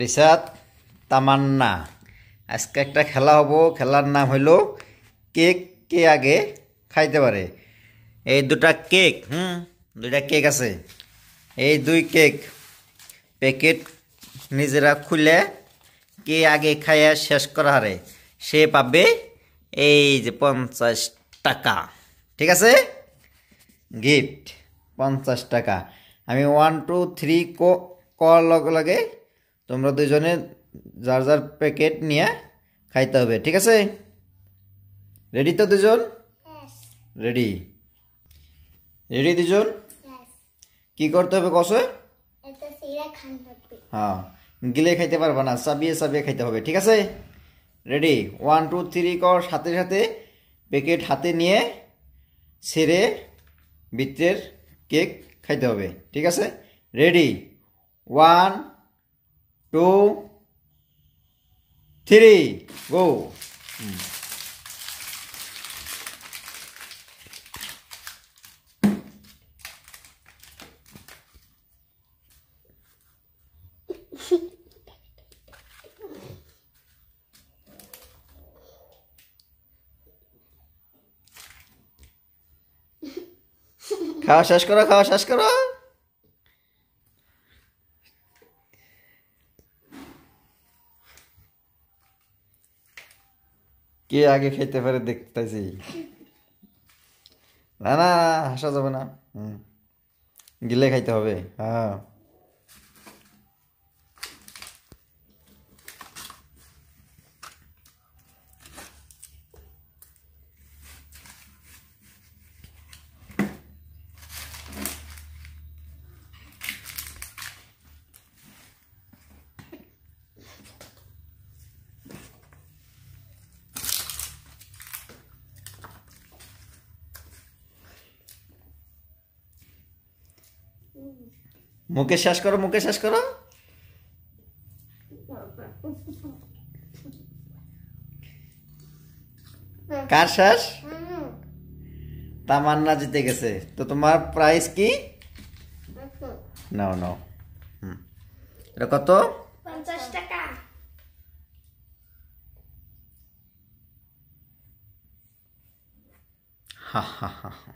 রিসাদ তামান্না আজকে একটা খেলা হব খেলার নাম হইল কেক কে আগে খাইতে পারে এই দুটা কেক হুম দুইটা কেক আছে এই দুই কেক প্যাকেট নিজেরা খুলে কে আগে খাইয়া শেষ করা হারে সে পাবে এই যে পঞ্চাশ টাকা ঠিক আছে গিফট পঞ্চাশ টাকা আমি ওয়ান টু থ্রি ক লগে লগে তোমরা দুজনে যার যার প্যাকেট নিয়ে খাইতে হবে ঠিক আছে রেডি তো দুজন রেডি রেডি দুজন কি করতে হবে কষে হ্যাঁ গিলে খাইতে পারবা না চাবিয়ে চাবিয়ে খাইতে হবে ঠিক আছে রেডি ওয়ান টু থ্রি কর সাথে সাথে প্যাকেট হাতে নিয়ে ছেড়ে বৃত্তের কেক খাইতে হবে ঠিক আছে ready one two, three, go. 顔写しから顔写しから কে আগে খেতে পারে দেখতেছি না না হাসা যাবে না হুম গিলে খাইতে হবে হ্যাঁ মুখে শ্বাস করো মুখে শ্বাস করো কার শ্বাস তামান্না জিতে গেছে তো তোমার প্রাইস কি নাও নাও এটা কত পঞ্চাশ টাকা হা হা হা